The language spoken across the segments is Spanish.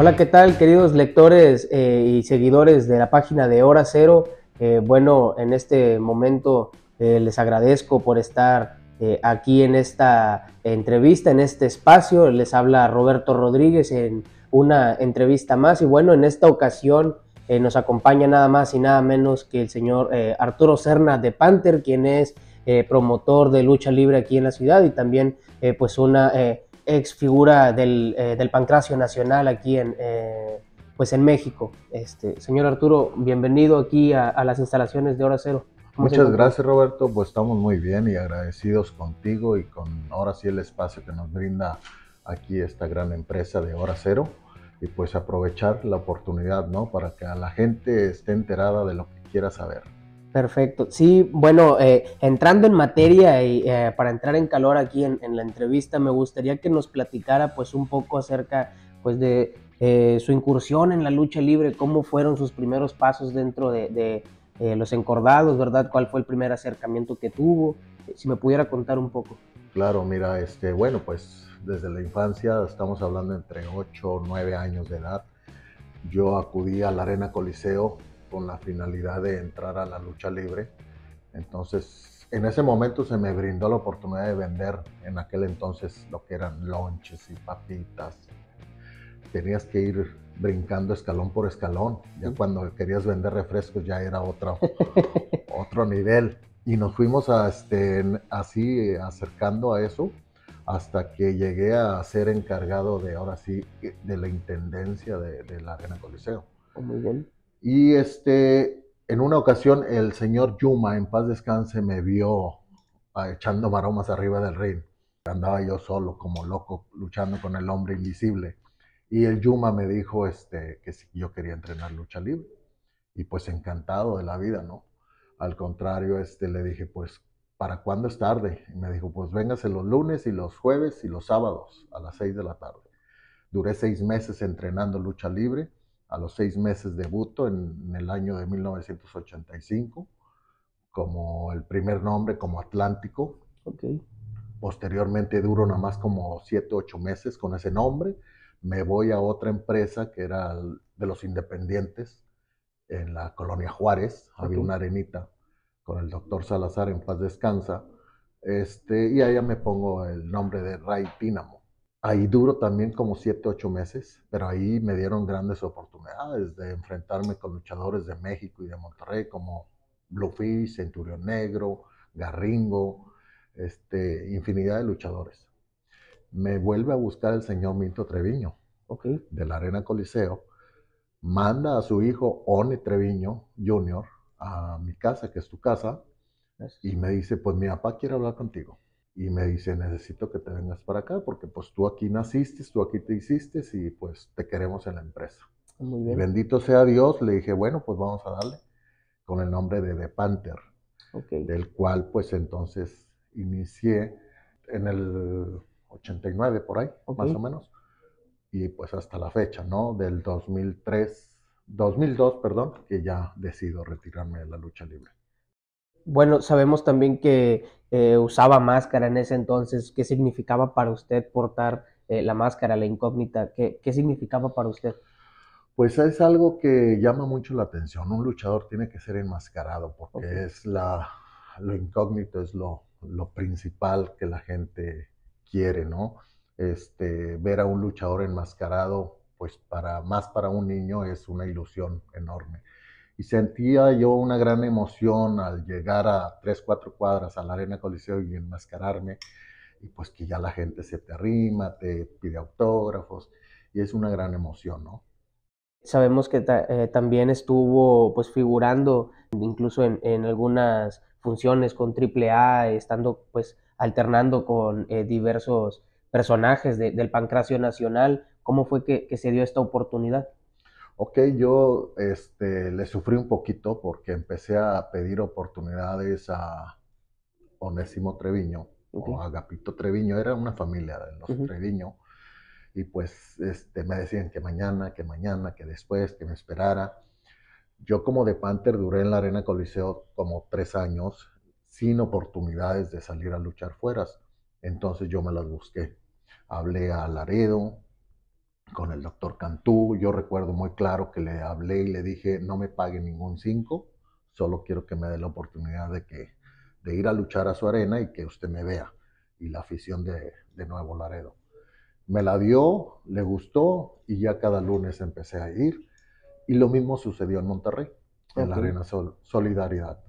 Hola, ¿qué tal queridos lectores eh, y seguidores de la página de Hora Cero? Eh, bueno, en este momento eh, les agradezco por estar aquí en esta entrevista, en este espacio. Les habla Roberto Rodríguez en una entrevista más y bueno, en esta ocasión nos acompaña nada más y nada menos que el señor Arturo Cerna de Panther, quien es promotor de lucha libre aquí en la ciudad y también pues una ex figura eh, del, Pancracio Nacional aquí en, eh, pues en México. Este, señor Arturo, bienvenido aquí a, las instalaciones de Hora Cero. Muchas gracias Roberto, pues estamos muy bien y agradecidos contigo y con ahora sí el espacio que nos brinda aquí esta gran empresa de Hora Cero y pues aprovechar la oportunidad, ¿no? Para que la gente esté enterada de lo que quiera saber. Perfecto. Sí, bueno, eh, entrando en materia y eh, para entrar en calor aquí en, la entrevista, me gustaría que nos platicara pues un poco acerca pues de eh, su incursión en la lucha libre, cómo fueron sus primeros pasos dentro de, los encordados, ¿verdad? ¿Cuál fue el primer acercamiento que tuvo? Si me pudiera contar un poco. Claro, mira, este, bueno, pues desde la infancia, estamos hablando entre 8 o 9 años de edad, yo acudí a la Arena Coliseo con la finalidad de entrar a la lucha libre. Entonces, en ese momento se me brindó la oportunidad de vender en aquel entonces lo que eran lonches y papitas. Tenías que ir brincando escalón por escalón. Ya cuando querías vender refrescos ya era otro, otro nivel. Y nos fuimos a este, así acercando a eso hasta que llegué a ser encargado de, ahora sí, de la intendencia de, Arena Coliseo. Oh, muy bien. Y este, en una ocasión el señor Yuma, en paz descanse, me vio ah, echando maromas arriba del ring. Andaba yo solo, como loco, luchando con el hombre invisible. Y el Yuma me dijo este, que yo quería entrenar lucha libre. Y pues encantado de la vida, ¿no? Al contrario, este, le dije, pues, ¿para cuándo es tarde? Y me dijo, pues véngase los lunes y los jueves y los sábados a las seis de la tarde. Duré seis meses entrenando lucha libre a los seis meses debuto en, en el año de 1985 como el primer nombre, como Atlántico. Posteriormente duro nada más como siete, ocho meses con ese nombre. Me voy a otra empresa que era de los independientes en la colonia Juárez. Había una arenita con el doctor Salazar en paz descansa. Este, y allá me pongo el nombre de Ray Tínamo. Ahí duro también como 7, ocho meses, pero ahí me dieron grandes oportunidades de enfrentarme con luchadores de México y de Monterrey como Bluefish, Centurión Negro, Garringo, este, infinidad de luchadores. Me vuelve a buscar el señor Minto Treviño de la Arena Coliseo, manda a su hijo Oni Treviño Jr. a mi casa, que es tu casa, y me dice, pues mi papá quiere hablar contigo y me dice, necesito que te vengas para acá porque pues tú aquí naciste, tú aquí te hiciste y pues te queremos en la empresa. Y bendito sea Dios, le dije, bueno, pues vamos a darle con el nombre de The Panther, del cual pues entonces inicié en el 89 por ahí, más o menos, y pues hasta la fecha, ¿no? Del 2003, 2002, perdón, que ya decido retirarme de la lucha libre. Bueno, sabemos también que eh, usaba máscara en ese entonces. ¿Qué significaba para usted portar eh, la máscara, la incógnita? ¿Qué, significaba para usted? Pues es algo que llama mucho la atención. Un luchador tiene que ser enmascarado porque es la, lo incógnito, es lo, lo, principal que la gente quiere, ¿no? Este, ver a un luchador enmascarado, pues para más para un niño es una ilusión enorme y sentía yo una gran emoción al llegar a tres, cuatro cuadras a la Arena Coliseo y enmascararme, y pues que ya la gente se te arrima, te pide autógrafos, y es una gran emoción, ¿no? Sabemos que eh, también estuvo pues figurando incluso en, algunas funciones con AAA, estando pues alternando con eh, diversos personajes del pancracio nacional. ¿Cómo fue que se dio esta oportunidad? ok, yo este, le sufrí un poquito porque empecé a pedir oportunidades a Onésimo Treviño o a Agapito Treviño, era una familia de los Treviño, y pues este, me decían que mañana, que mañana, que después, que me esperara. Yo como de Panther duré en la Arena Coliseo como tres años sin oportunidades de salir a luchar fuera. Entonces yo me las busqué. Hablé a Laredo, con el doctor Cantú. Yo recuerdo muy claro que le hablé y le dije, no me pague ningún 5, solo quiero que me dé la oportunidad de, que, de ir a luchar a su arena y que usted me vea y la afición de, Nuevo Laredo. Me la dio, le gustó y ya cada lunes empecé a ir. Y lo mismo sucedió en Monterrey, en la Arena Solidaridad.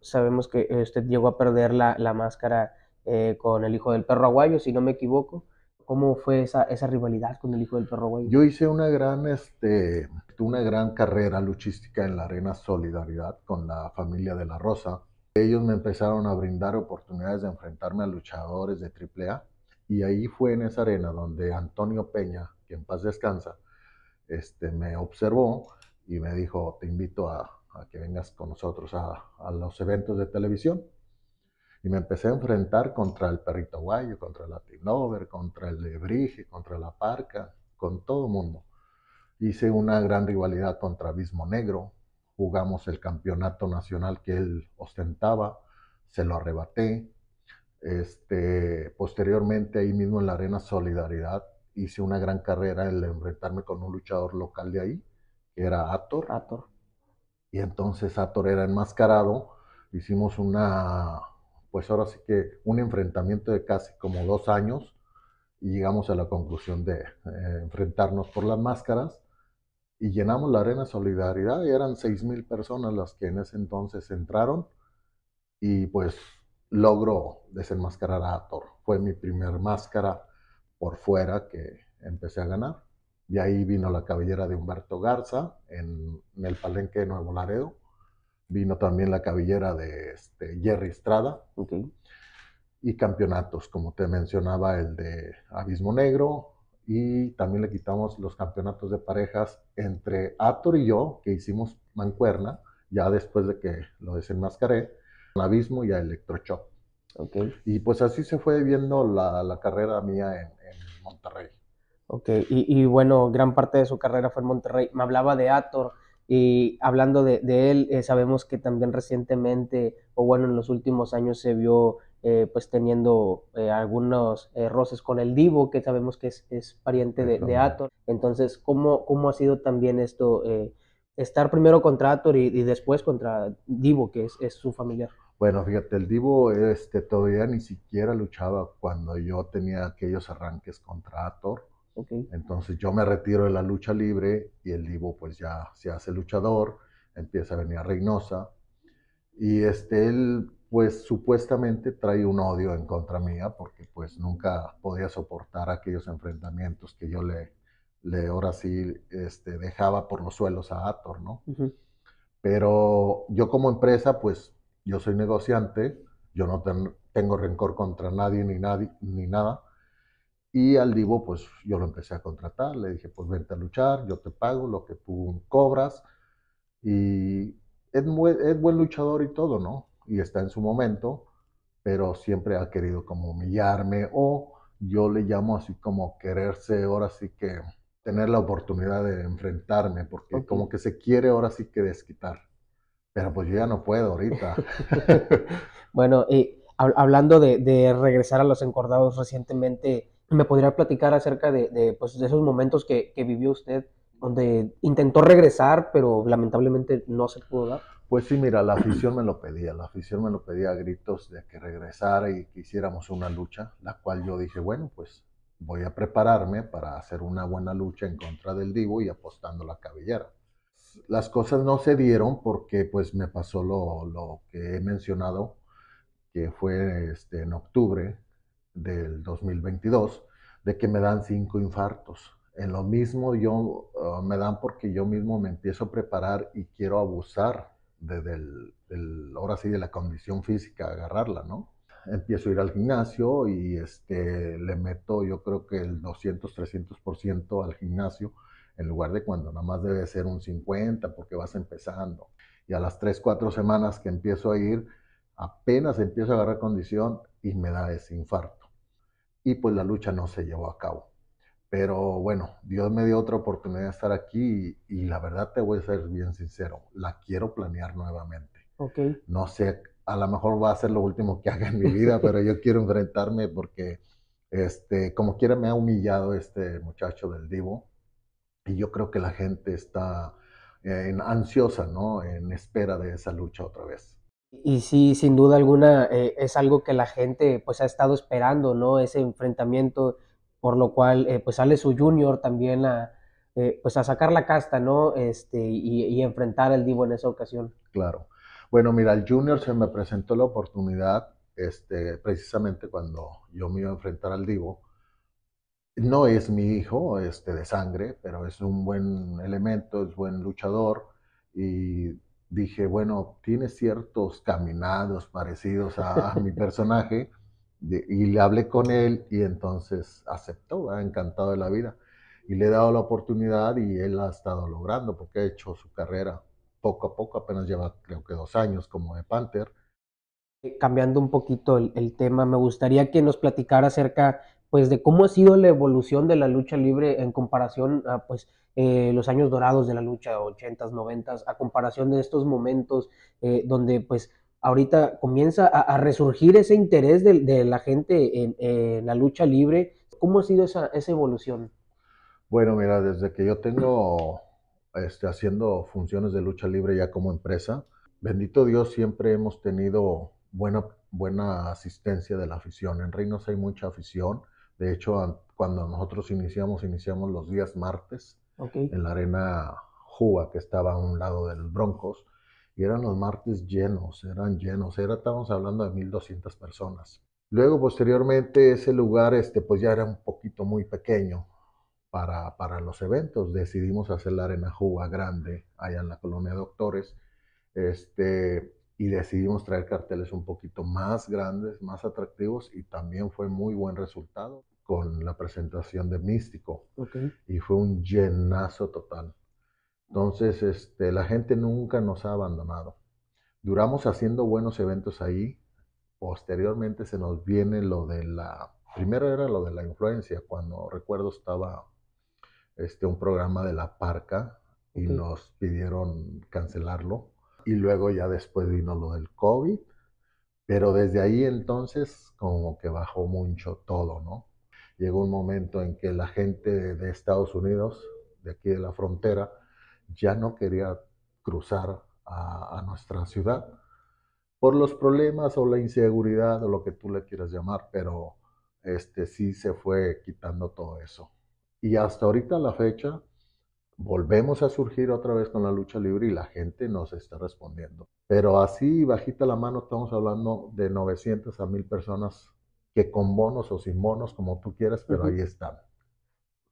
Sabemos que eh, usted llegó a perder la, máscara eh, con el hijo del perro aguayo, si no me equivoco. ¿Cómo fue esa, esa rivalidad con el hijo del perro, güey? Yo hice una gran, este, una gran carrera luchística en la arena Solidaridad con la familia de La Rosa. Ellos me empezaron a brindar oportunidades de enfrentarme a luchadores de AAA. Y ahí fue en esa arena donde Antonio Peña, que en paz descansa, este, me observó y me dijo, te invito a, que vengas con nosotros a, a los eventos de televisión. Y me empecé a enfrentar contra el perrito guayo, contra la Tinover, contra el lebrige, contra la parca, con todo el mundo. Hice una gran rivalidad contra Abismo Negro. Jugamos el campeonato nacional que él ostentaba. Se lo arrebaté. Este, posteriormente, ahí mismo en la Arena Solidaridad, hice una gran carrera en enfrentarme con un luchador local de ahí, que era Ator. Ator. Y entonces Ator era enmascarado. Hicimos una pues ahora sí que un enfrentamiento de casi como dos años y llegamos a la conclusión de eh, enfrentarnos por las máscaras y llenamos la arena solidaridad y eran seis mil personas las que en ese entonces entraron y pues logro desenmascarar a Thor. Fue mi primer máscara por fuera que empecé a ganar. Y ahí vino la cabellera de Humberto Garza en el palenque de Nuevo Laredo. Vino también la cabellera de este, Jerry Estrada. Y campeonatos, como te mencionaba, el de Abismo Negro. Y también le quitamos los campeonatos de parejas entre Ator y yo, que hicimos mancuerna, ya después de que lo desenmascaré, Abismo y a Electrochop. Y pues así se fue viendo la, la carrera mía en, en Monterrey. Ok, y, y, bueno, gran parte de su carrera fue en Monterrey. Me hablaba de Ator. Y hablando de, él, eh, sabemos que también recientemente, o bueno, en los últimos años se vio eh, pues teniendo eh, algunos roces con el Divo, que sabemos que es, pariente de, de, Ator. Entonces, ¿cómo, ¿cómo ha sido también esto, estar primero contra Ator y, después contra Divo, que es, su familiar? Bueno, fíjate, el Divo este, todavía ni siquiera luchaba cuando yo tenía aquellos arranques contra Ator entonces yo me retiro de la lucha libre y el Divo pues ya se hace luchador, empieza a venir a Reynosa y este, él pues supuestamente trae un odio en contra mía porque pues nunca podía soportar aquellos enfrentamientos que yo le, le ahora sí este, dejaba por los suelos a Ator, ¿no? Pero yo como empresa pues yo soy negociante, yo no tengo rencor contra nadie ni, nadie, ni nada y al Divo, pues yo lo empecé a contratar, le dije, pues vente a luchar, yo te pago lo que tú cobras. Y es, es buen luchador y todo, ¿no? Y está en su momento, pero siempre ha querido como humillarme o yo le llamo así como quererse ahora sí que tener la oportunidad de enfrentarme, porque como que se quiere ahora sí que desquitar. Pero pues yo ya no puedo ahorita. bueno, y eh, hablando de, regresar a los encordados recientemente, me podría platicar acerca de, pues, esos momentos que, vivió usted, donde intentó regresar, pero lamentablemente no se pudo dar. Pues sí, mira, la afición me lo pedía, la afición me lo pedía a gritos de que regresara y que hiciéramos una lucha, la cual yo dije, bueno, pues voy a prepararme para hacer una buena lucha en contra del Divo y apostando la cabellera. Las cosas no se dieron porque pues me pasó lo, lo que he mencionado, que fue este, en octubre, del 2022 de que me dan cinco infartos. En lo mismo yo ah, me dan porque yo mismo me empiezo a preparar y quiero abusar de, ahora sí, de la condición física, agarrarla, ¿no? Empiezo a ir al gimnasio y este, le meto yo creo que el 200, 300% al gimnasio en lugar de cuando nada más debe ser un 50 porque vas empezando. Y a las 3, 4 semanas que empiezo a ir, apenas empiezo a agarrar condición y me da ese infarto y pues la lucha no se llevó a cabo. Pero bueno, Dios me dio otra oportunidad de estar aquí y, la verdad te voy a ser bien sincero, la quiero planear nuevamente. Okay. No sé, a lo mejor va a ser lo último que haga en mi vida, pero yo quiero enfrentarme porque, este, como quiera, me ha humillado este muchacho del Divo y yo creo que la gente está eh, ansiosa, ¿no? En espera de esa lucha otra vez. Y sí, sin duda alguna, eh, es algo que la gente pues ha estado esperando, ¿no? Ese enfrentamiento, por lo cual eh, pues sale su junior también a, eh, pues a sacar la casta, ¿no? Este, y, y, enfrentar al Divo en esa ocasión. Claro. Bueno, mira, el junior se me presentó la oportunidad este, precisamente cuando yo me iba a enfrentar al Divo. No es mi hijo este, de sangre, pero es un buen elemento, es buen luchador y dije, bueno, tiene ciertos caminados parecidos a, mi personaje, y le hablé con él y entonces aceptó, ha encantado de la vida. Y le he dado la oportunidad y él ha estado logrando, porque ha hecho su carrera poco a poco, apenas lleva creo que dos años como de Panther. Eh, cambiando un poquito el tema, me gustaría que nos platicara acerca pues de cómo ha sido la evolución de la lucha libre en comparación a pues eh, los años dorados de la lucha, 80s, 90s, a comparación de estos momentos eh, donde pues ahorita comienza a, resurgir ese interés de, la gente en, la lucha libre. ¿Cómo ha sido esa, evolución? Bueno, mira, desde que yo tengo este, haciendo funciones de lucha libre ya como empresa, bendito Dios, siempre hemos tenido buena, buena asistencia de la afición. En Reinos hay mucha afición de hecho, cuando nosotros iniciamos, iniciamos los días martes en la arena Juba, que estaba a un lado del Broncos, y eran los martes llenos, eran llenos, era, estábamos hablando de 1.200 personas. Luego, posteriormente, ese lugar este, pues ya era un poquito muy pequeño para, los eventos. Decidimos hacer la arena Juba grande allá en la colonia de doctores. Este, y decidimos traer carteles un poquito más grandes, más atractivos y también fue muy buen resultado con la presentación de Místico. Y fue un llenazo total. Entonces, este, la gente nunca nos ha abandonado. Duramos haciendo buenos eventos ahí. Posteriormente se nos viene lo de la... Primero era lo de la influencia, cuando recuerdo estaba este, un programa de la Parca y nos pidieron cancelarlo y luego ya después vino lo del COVID, pero desde ahí entonces como que bajó mucho todo, ¿no? Llegó un momento en que la gente de Estados Unidos, de aquí de la frontera, ya no quería cruzar a, nuestra ciudad por los problemas o la inseguridad o lo que tú le quieras llamar, pero este sí se fue quitando todo eso. Y hasta ahorita la fecha, volvemos a surgir otra vez con la lucha libre y la gente nos está respondiendo. Pero así, bajita la mano, estamos hablando de 900 a 1000 personas que con bonos o sin bonos, como tú quieras, pero ahí están.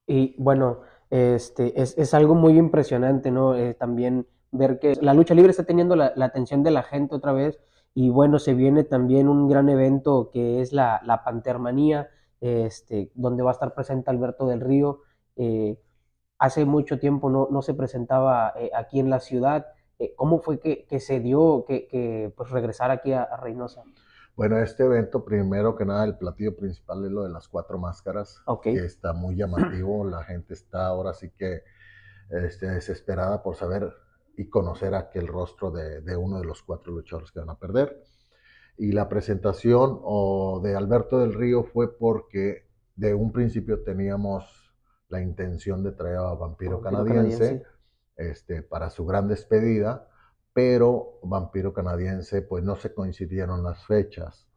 Y bueno, este, es, algo muy impresionante, ¿no? Eh, también ver que la lucha libre está teniendo la, atención de la gente otra vez. Y bueno, se viene también un gran evento que es la, la Pantermanía, este, donde va a estar presente Alberto del Río. Eh, hace mucho tiempo no, se presentaba eh, aquí en la ciudad. Eh, ¿Cómo fue que, se dio que, pues, regresar aquí a, Reynosa? Bueno, este evento, primero que nada, el platillo principal es lo de las cuatro máscaras, está muy llamativo. La gente está ahora sí que este, desesperada por saber y conocer aquel rostro de, uno de los cuatro luchadores que van a perder. Y la presentación de Alberto del Río fue porque de un principio teníamos la intención de traer a Vampiro, Canadiense, Este, para su gran despedida, pero Vampiro Canadiense pues no se coincidieron las fechas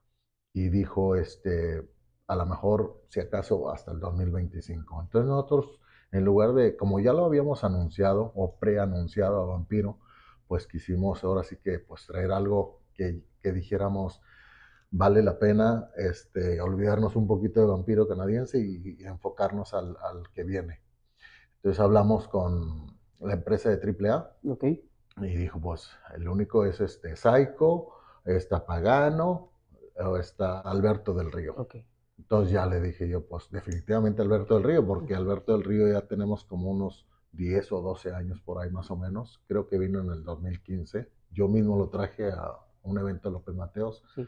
y dijo este a lo mejor si acaso hasta el 2025. Entonces nosotros en lugar de como ya lo habíamos anunciado o preanunciado a Vampiro, pues quisimos ahora sí que pues traer algo que, que dijéramos vale la pena este, olvidarnos un poquito de vampiro canadiense y, enfocarnos al, que viene. Entonces hablamos con la empresa de AAA okay. y dijo, pues el único es este Psycho, está Pagano, o está Alberto del Río. Entonces ya le dije yo, pues definitivamente Alberto del Río, porque Alberto del Río ya tenemos como unos 10 o 12 años por ahí más o menos. Creo que vino en el 2015. Yo mismo lo traje a un evento de López Mateos. Sí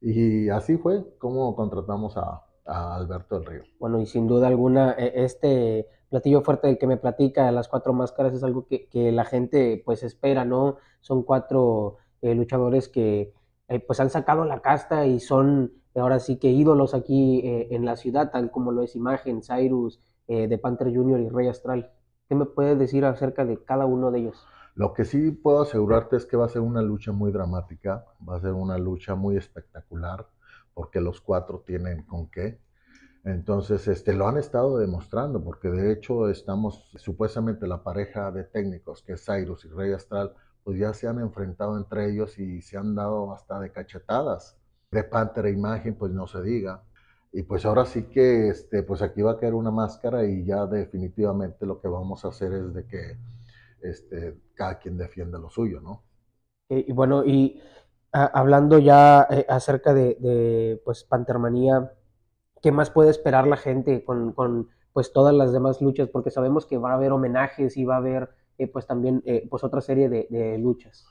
y así fue como contratamos a, Alberto del Río. Bueno, y sin duda alguna, e, este platillo fuerte del que me platica, las cuatro máscaras, es algo que, la gente pues espera, ¿no? Son cuatro eh, luchadores que eh, pues han sacado la casta y son ahora sí que ídolos aquí eh, en la ciudad, tal como lo es Imagen, Cyrus, de Panther Junior y Rey Astral. ¿Qué me puedes decir acerca de cada uno de ellos? Lo que sí puedo asegurarte es que va a ser una lucha muy dramática, va a ser una lucha muy espectacular, porque los cuatro tienen con qué. Entonces, este, lo han estado demostrando, porque de hecho estamos, supuestamente la pareja de técnicos, que es Cyrus y Rey Astral, pues ya se han enfrentado entre ellos y se han dado hasta de cachetadas. De Pantera e Imagen, pues no se diga. Y pues ahora sí que, este, pues aquí va a caer una máscara y ya definitivamente lo que vamos a hacer es de que este, cada quien defiende lo suyo, ¿no? Y, bueno, y hablando ya eh, acerca de, de, pues, Pantermanía, ¿qué más puede esperar la gente con, con, pues, todas las demás luchas? Porque sabemos que va a haber homenajes y va a haber, eh, pues, también, eh, pues, otra serie de, luchas.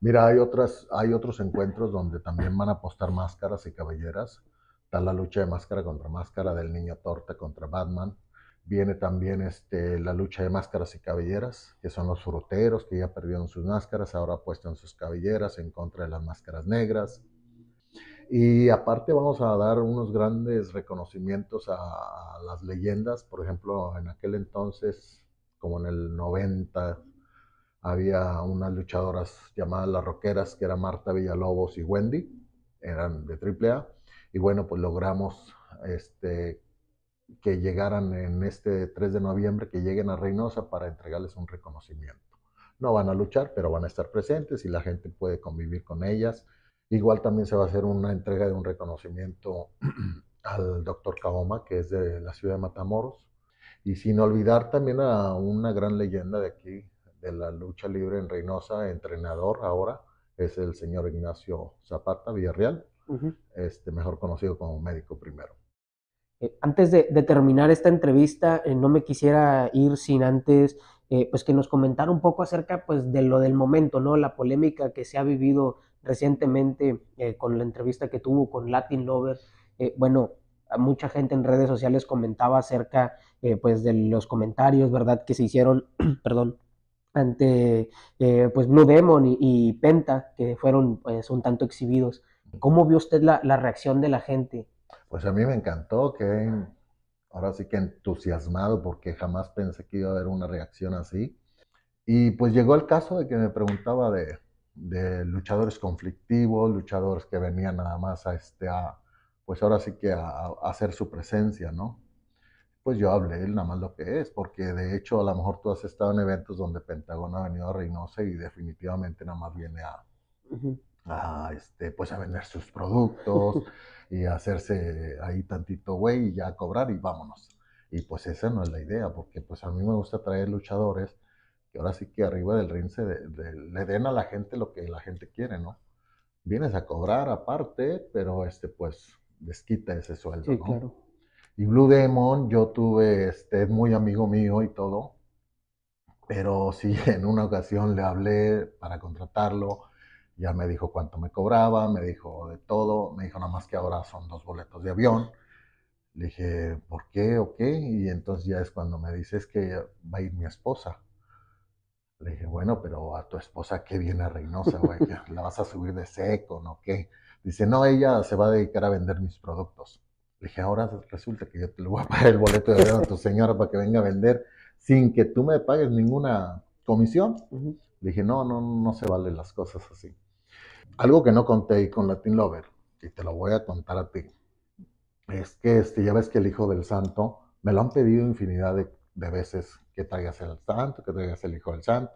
Mira, hay, otras, hay otros encuentros donde también van a apostar máscaras y cabelleras. Está la lucha de máscara contra máscara del niño torta contra Batman. Viene también este, la lucha de máscaras y cabelleras, que son los fruteros que ya perdieron sus máscaras, ahora apuestan sus cabelleras en contra de las máscaras negras. Y aparte vamos a dar unos grandes reconocimientos a, las leyendas. Por ejemplo, en aquel entonces, como en el 90, había unas luchadoras llamadas las Roqueras, que eran Marta Villalobos y Wendy, eran de AAA. Y bueno, pues logramos este, que llegaran en este 3 de noviembre, que lleguen a Reynosa para entregarles un reconocimiento. No van a luchar, pero van a estar presentes y la gente puede convivir con ellas. Igual también se va a hacer una entrega de un reconocimiento al doctor Kaoma, que es de la ciudad de Matamoros. Y sin olvidar también a una gran leyenda de aquí, de la lucha libre en Reynosa, entrenador ahora, es el señor Ignacio Zapata Villarreal, este, mejor conocido como médico primero. Eh, antes de, terminar esta entrevista, eh, no me quisiera ir sin antes, eh, pues que nos comentara un poco acerca, pues, de lo del momento, ¿no? La polémica que se ha vivido recientemente con la entrevista que tuvo con Latin Lover. bueno, mucha gente en redes sociales comentaba acerca, pues, de los comentarios, ¿verdad? Que se hicieron, perdón, ante, pues, Blue Demon y, Penta, que fueron, pues, un tanto exhibidos. ¿Cómo vio usted la, la reacción de la gente? Pues a mí me encantó, que ahora sí que entusiasmado porque jamás pensé que iba a haber una reacción así. Y pues llegó el caso de que me preguntaba de, luchadores conflictivos, luchadores que venían nada más a, este, pues ahora sí que a, hacer su presencia, ¿no? Pues yo hablé él nada más lo que es, porque de hecho a lo mejor tú has estado en eventos donde Pentagón ha venido a Reynosa y definitivamente nada más viene a, este, pues a vender sus productos y hacerse ahí tantito güey y ya cobrar y vámonos. Y pues esa no es la idea, porque pues a mí me gusta traer luchadores que ahora sí que arriba del ring le den a la gente lo que la gente quiere, ¿no? Vienes a cobrar aparte, pero este pues desquita ese sueldo, sí, Claro. Y Blue Demon, yo tuve, este, muy amigo mío y todo, pero sí, en una ocasión le hablé para contratarlo, ya me dijo cuánto me cobraba, me dijo de todo, me dijo nada más que ahora son dos boletos de avión. Le dije, ¿por qué o qué? Y entonces ya es cuando me dice, es que va a ir mi esposa. Le dije, bueno, pero a tu esposa que viene a Reynosa, güey, la vas a subir de seco, ¿no qué? Dice, no, ella se va a dedicar a vender mis productos. Le dije, ahora resulta que yo te voy a pagar el boleto de avión a tu señora para que venga a vender sin que tú me pagues ninguna comisión. Le dije, no, no, no se valen las cosas así. Algo que no conté con Latin Lover, y te lo voy a contar a ti, es que este, ya ves que el Hijo del Santo, me lo han pedido infinidad de, veces que traigas el Santo, que traigas el Hijo del Santo,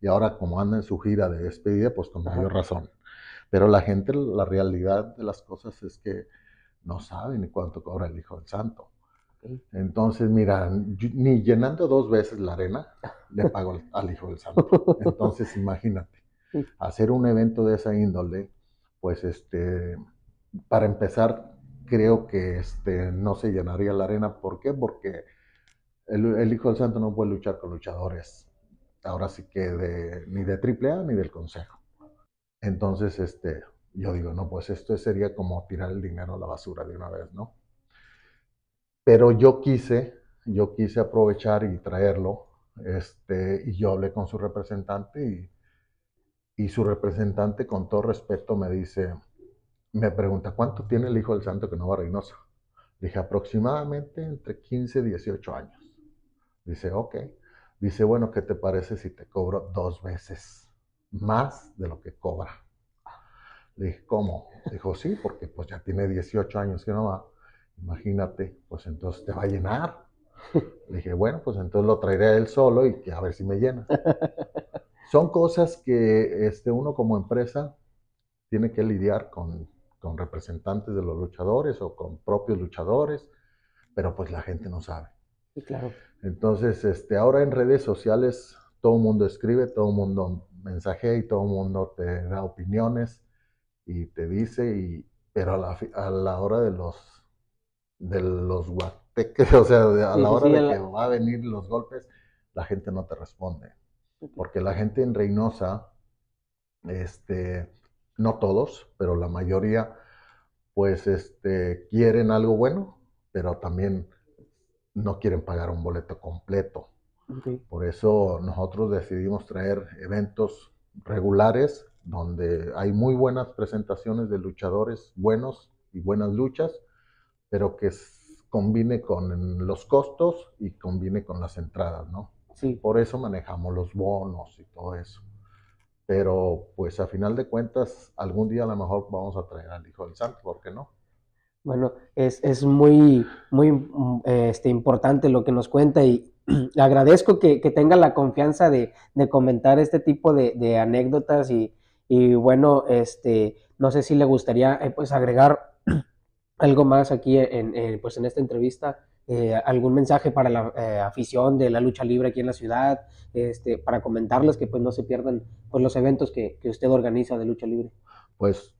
y ahora como anda en su gira de despedida, pues con mayor razón. Pero la gente, la realidad de las cosas es que no sabe ni cuánto cobra el Hijo del Santo. Entonces, mira, ni llenando dos veces la arena, le pago al Hijo del Santo. Entonces, imagínate. Hacer un evento de esa índole, pues este, para empezar, creo que este, no se llenaría la arena. ¿Por qué? Porque el, Hijo del Santo no puede luchar con luchadores. Ahora sí que de, ni de AAA ni del Consejo. Entonces, este, yo digo, no, pues esto sería como tirar el dinero a la basura de una vez, ¿no? Pero yo quise, yo quise aprovechar y traerlo, este, y yo hablé con su representante y y su representante con todo respeto me dice, me pregunta, ¿cuánto tiene el hijo del santo que no va a Reynosa? Dije, aproximadamente entre 15 y 18 años. Dice, ok. Dice, bueno, ¿qué te parece si te cobro dos veces más de lo que cobra? Le dije, ¿cómo? Dijo, sí, porque pues ya tiene 18 años que no va. Imagínate, pues entonces te va a llenar. Le dije, bueno, pues entonces lo traeré a él solo y que a ver si me llena. Son cosas que este, uno como empresa tiene que lidiar con, representantes de los luchadores o con propios luchadores, pero pues la gente no sabe. claro. Entonces, este, ahora en redes sociales todo el mundo escribe, todo el mundo mensajea y todo el mundo te da opiniones y te dice, y, pero a la, hora de los de los guateques, o sea, a la hora de que va a venir los golpes, la gente no te responde porque la gente en Reynosa, este, no todos, pero la mayoría, pues este, quieren algo bueno, pero también no quieren pagar un boleto completo. Por eso nosotros decidimos traer eventos regulares donde hay muy buenas presentaciones de luchadores buenos y buenas luchas, pero que combine con los costos y combine con las entradas, ¿no? Por eso manejamos los bonos y todo eso. Pero pues a final de cuentas, algún día a lo mejor vamos a traer al Hijo del Santo, ¿por qué no? Bueno, es, muy, muy eh, este, importante lo que nos cuenta y agradezco que, tenga la confianza de, comentar este tipo de, anécdotas y, bueno, este, no sé si le gustaría eh, pues agregar algo más aquí en, pues en esta entrevista eh, algún mensaje para la eh, afición de la lucha libre aquí en la ciudad, este, para comentarles que pues no se pierdan pues, los eventos que, usted organiza de lucha libre. Pues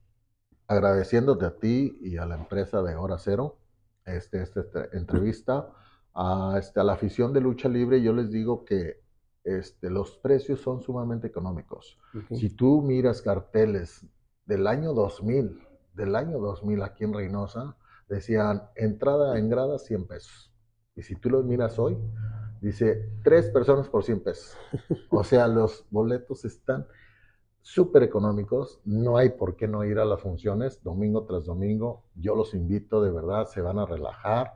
agradeciéndote a ti y a la empresa de Hora Cero este, esta entrevista. A, este, la afición de lucha libre, yo les digo que este, los precios son sumamente económicos. Si tú miras carteles del año 2000, del año 2000 aquí en Reynosa, decían entrada en grada 100 pesos. Y si tú lo miras hoy, dice tres personas por 100 pesos. O sea, los boletos están súper económicos, no hay por qué no ir a las funciones domingo tras domingo. Yo los invito, de verdad, se van a relajar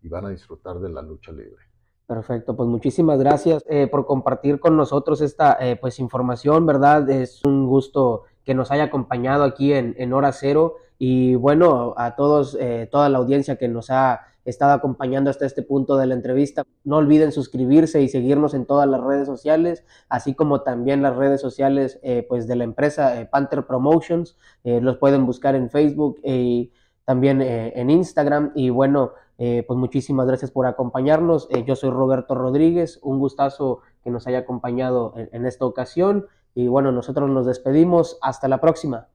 y van a disfrutar de la lucha libre. Perfecto, pues muchísimas gracias eh, por compartir con nosotros esta eh, pues información, ¿verdad? Es un gusto que nos haya acompañado aquí en, Hora Cero y bueno, a todos, eh, toda la audiencia que nos ha estado acompañando hasta este punto de la entrevista. No olviden suscribirse y seguirnos en todas las redes sociales, así como también las redes sociales eh, pues de la empresa eh, Panther Promotions. los pueden buscar en Facebook y también en Instagram. Y bueno, pues muchísimas gracias por acompañarnos. yo soy Roberto Rodríguez, un gustazo que nos haya acompañado en esta ocasión. Y bueno, nosotros nos despedimos. Hasta la próxima.